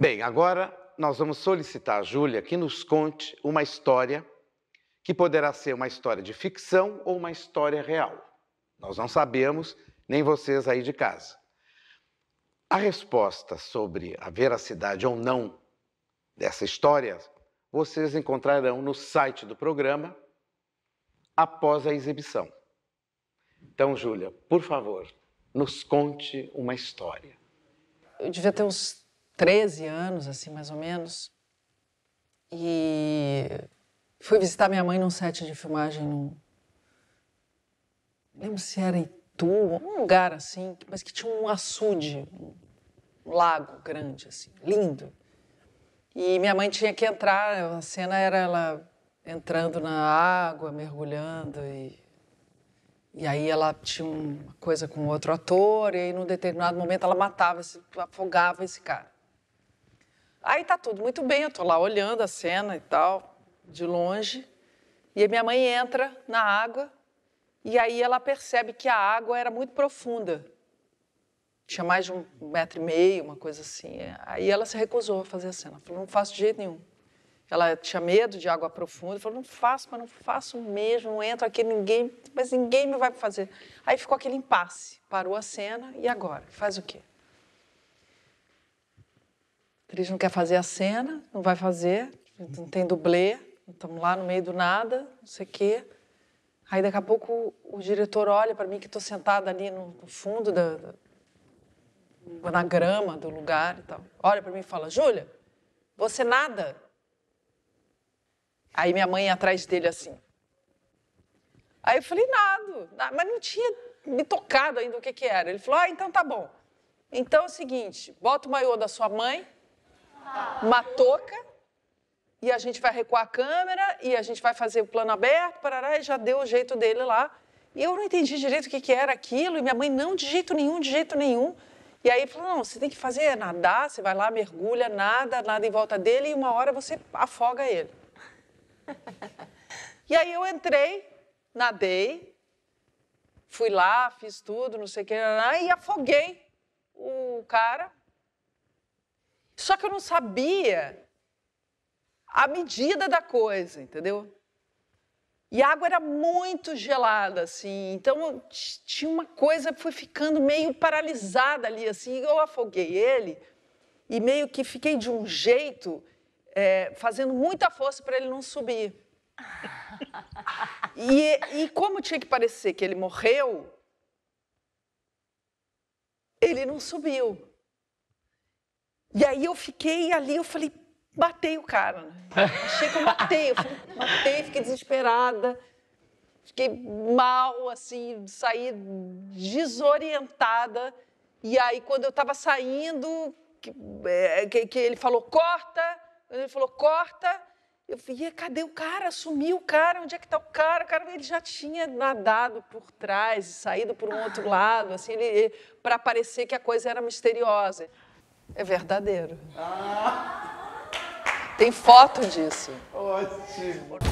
Bem, agora nós vamos solicitar a Júlia que nos conte uma história que poderá ser uma história de ficção ou uma história real. Nós não sabemos, nem vocês aí de casa. A resposta sobre a veracidade ou não dessa história vocês encontrarão no site do programa após a exibição. Então, Júlia, por favor, nos conte uma história. Eu devia ter uns 13 anos, assim, mais ou menos. E fui visitar minha mãe num set de filmagem num... Não lembro se era Itu, um lugar assim, mas que tinha um açude, um lago grande, assim, lindo. E minha mãe tinha que entrar, a cena era ela entrando na água, mergulhando e... E aí ela tinha uma coisa com outro ator e aí num determinado momento ela matava, se afogava esse cara. Aí tá tudo muito bem, eu tô lá olhando a cena e tal, de longe. E a minha mãe entra na água e aí ela percebe que a água era muito profunda. Tinha mais de um metro e meio, uma coisa assim. É. Aí ela se recusou a fazer a cena. Falou, não faço de jeito nenhum. Ela tinha medo de água profunda. Falou, não faço, mas não faço mesmo. Não entro aqui, ninguém... Mas ninguém me vai fazer. Aí ficou aquele impasse. Parou a cena e agora? Faz o quê? atriz não quer fazer a cena, não vai fazer, não tem dublê, estamos lá no meio do nada, não sei o quê. Aí daqui a pouco o diretor olha para mim que estou sentada ali no, fundo da, da, na grama do lugar e tal. Olha para mim e fala: "Júlia, você nada?" Aí minha mãe ia atrás dele assim. Aí eu falei: nada, Mas não tinha me tocado ainda o que que era. Ele falou: "Ah, então tá bom. Então é o seguinte, bota o maiô da sua mãe uma touca, e a gente vai recuar a câmera, e a gente vai fazer o plano aberto, parará, e já deu o jeito dele lá. E eu não entendi direito o que, que era aquilo, e minha mãe, não, de jeito nenhum, de jeito nenhum. E aí falou, não, você tem que fazer nadar, você vai lá, mergulha, nada, nada em volta dele, e uma hora você afoga ele. e aí eu entrei, nadei, fui lá, fiz tudo, não sei o que, e afoguei o cara só que eu não sabia a medida da coisa, entendeu? E a água era muito gelada, assim. Então eu tinha uma coisa, que foi ficando meio paralisada ali, assim. Eu afoguei ele e meio que fiquei de um jeito, é, fazendo muita força para ele não subir. e, e como tinha que parecer que ele morreu, ele não subiu. E aí eu fiquei ali, eu falei, batei o cara. Achei que eu matei, eu falei, matei, fiquei desesperada. Fiquei mal, assim, saí desorientada. E aí, quando eu estava saindo, que, eh, que, que, ele falou, corta, ele falou, corta, eu falei, cadê o cara? Sumiu o cara, onde é que está o cara? O cara ele já tinha nadado por trás, saído por um outro lado, assim, para parecer que a coisa era misteriosa é verdadeiro. Ah. Tem foto disso. Ótimo.